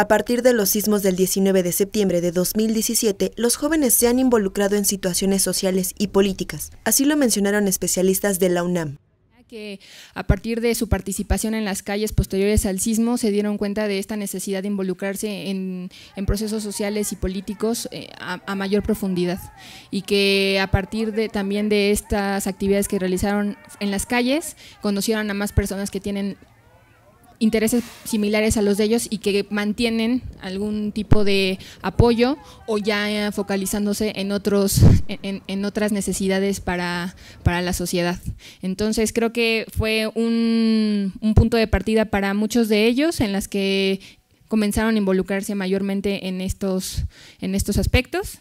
A partir de los sismos del 19 de septiembre de 2017, los jóvenes se han involucrado en situaciones sociales y políticas. Así lo mencionaron especialistas de la UNAM que a partir de su participación en las calles posteriores al sismo se dieron cuenta de esta necesidad de involucrarse en, procesos sociales y políticos eh, a, mayor profundidad y que a partir de también de estas actividades que realizaron en las calles conocieron a más personas que tienen intereses similares a los de ellos y que mantienen algún tipo de apoyo o ya eh, focalizándose en otros en, otras necesidades para, para, la sociedad. Entonces creo que fue un, un punto de partida para muchos de ellos en las que comenzaron a involucrarse mayormente en estos, en estos aspectos.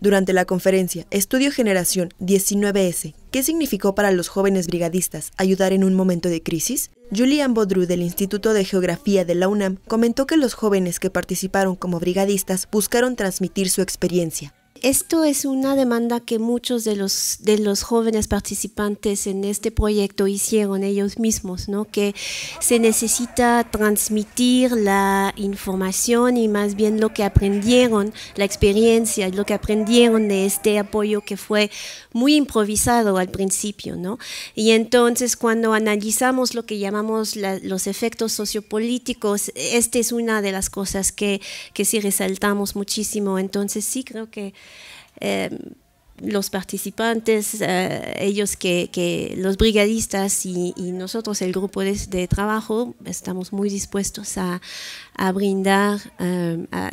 Durante la conferencia Estudio Generación 19S, ¿Qué significó para los jóvenes brigadistas ayudar en un momento de crisis? Julian Bodru del Instituto de Geografía de la UNAM comentó que los jóvenes que participaron como brigadistas buscaron transmitir su experiencia, esto es una demanda que muchos de los, de los jóvenes participantes en este proyecto hicieron ellos mismos, ¿no? que se necesita transmitir la información y más bien lo que aprendieron, la experiencia, lo que aprendieron de este apoyo que fue muy improvisado al principio. ¿no? Y entonces cuando analizamos lo que llamamos los efectos sociopolíticos, esta es una de las cosas que sí resaltamos muchísimo. Entonces sí creo que eh, los participantes, eh, ellos que, los brigadistas y, nosotros, el grupo de, trabajo, estamos muy dispuestos a, brindar, eh, a,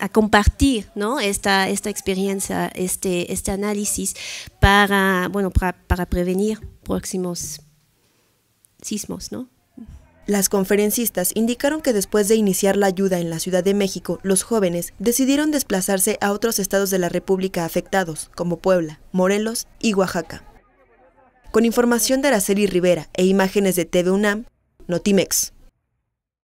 a, compartir ¿no? esta, esta experiencia, este, este análisis para, bueno, para, para prevenir próximos sismos, ¿no? Las conferencistas indicaron que después de iniciar la ayuda en la Ciudad de México, los jóvenes decidieron desplazarse a otros estados de la República afectados, como Puebla, Morelos y Oaxaca. Con información de Araceli Rivera e imágenes de TV UNAM, Notimex.